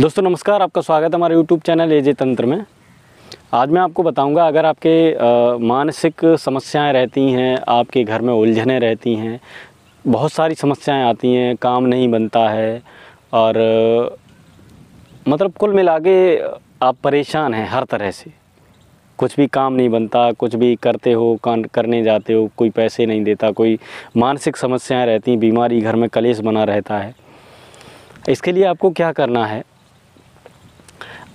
दोस्तों नमस्कार आपका स्वागत है हमारे यूट्यूब चैनल एजे तंत्र में आज मैं आपको बताऊंगा अगर आपके मानसिक समस्याएं रहती हैं आपके घर में उलझने रहती हैं बहुत सारी समस्याएं आती हैं काम नहीं बनता है और मतलब कुल मिला के आप परेशान हैं हर तरह से कुछ भी काम नहीं बनता कुछ भी करते हो करने जाते हो कोई पैसे नहीं देता कोई मानसिक समस्याएं रहती बीमारी घर में कलेश बना रहता है इसके लिए आपको क्या करना है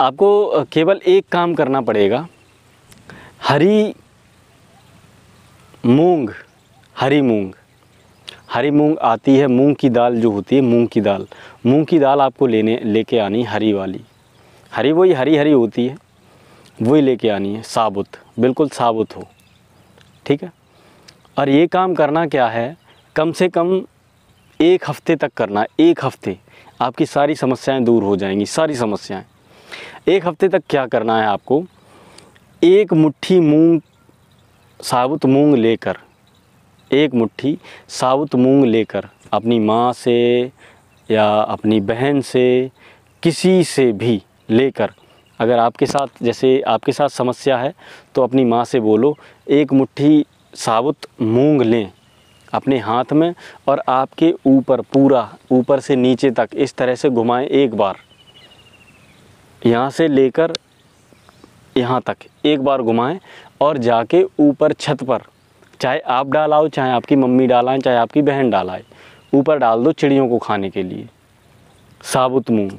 आपको केवल एक काम करना पड़ेगा हरी मूंग हरी मूंग हरी मूंग आती है मूंग की दाल जो होती है मूंग की दाल मूंग की दाल आपको लेने लेके आनी हरी वाली हरी वही हरी हरी होती है वही लेके आनी है साबुत बिल्कुल साबुत हो ठीक है और ये काम करना क्या है कम से कम एक हफ्ते तक करना एक हफ्ते आपकी सारी समस्याएं दूर हो जाएंगी सारी समस्याएं एक हफ्ते तक क्या करना है आपको एक मुट्ठी मूंग साबुत मूंग लेकर एक मुट्ठी साबुत मूंग लेकर अपनी माँ से या अपनी बहन से किसी से भी लेकर अगर आपके साथ जैसे आपके साथ समस्या है तो अपनी माँ से बोलो एक मुट्ठी साबुत मूंग लें अपने हाथ में और आपके ऊपर पूरा ऊपर से नीचे तक इस तरह से घुमाएं एक बार यहाँ से लेकर यहाँ तक एक बार घुमाएं और जाके ऊपर छत पर चाहे आप डालाओ चाहे आपकी मम्मी डालाएं चाहे आपकी बहन डालाए ऊपर डाल दो चिड़ियों को खाने के लिए साबुत मूँग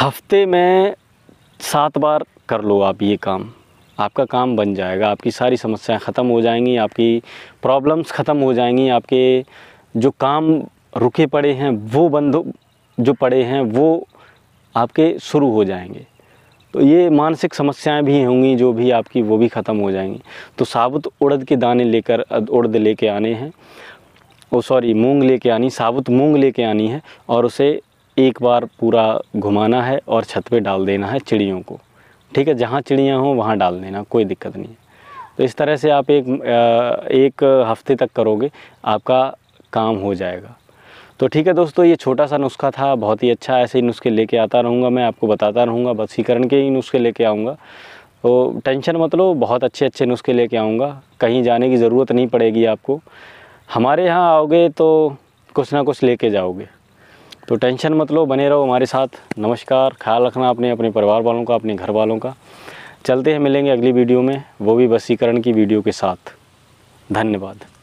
हफ्ते में सात बार कर लो आप ये काम आपका काम बन जाएगा आपकी सारी समस्याएं ख़त्म हो जाएंगी आपकी प्रॉब्लम्स ख़त्म हो जाएंगी आपके जो काम रुके पड़े हैं वो बंद जो पड़े हैं वो आपके शुरू हो जाएंगे तो ये मानसिक समस्याएं भी होंगी जो भी आपकी वो भी ख़त्म हो जाएंगी तो साबुत उड़द के दाने लेकर उड़द लेके आने हैं ओ सॉरी मूंग लेके आनी साबुत मूंग लेके आनी है और उसे एक बार पूरा घुमाना है और छत पे डाल देना है चिड़ियों को ठीक है जहाँ चिड़ियाँ हों वहाँ डाल देना कोई दिक्कत नहीं है तो इस तरह से आप एक एक हफ्ते तक करोगे आपका काम हो जाएगा तो ठीक है दोस्तों ये छोटा सा नुस्खा था बहुत ही अच्छा ऐसे ही नुस्खे लेके आता रहूँगा मैं आपको बताता रहूँगा बसीकरण के ही नुस्खे लेके आऊँगा तो टेंशन मत लो बहुत अच्छे अच्छे नुस्खे लेके आऊँगा कहीं जाने की ज़रूरत नहीं पड़ेगी आपको हमारे यहाँ आओगे तो कुछ ना कुछ लेके जाओगे तो टेंशन मत लो बने रहो हमारे साथ नमस्कार ख्याल रखना अपने अपने परिवार वालों का अपने घर वालों का चलते हैं मिलेंगे अगली वीडियो में वो भी बसीकरण की वीडियो के साथ धन्यवाद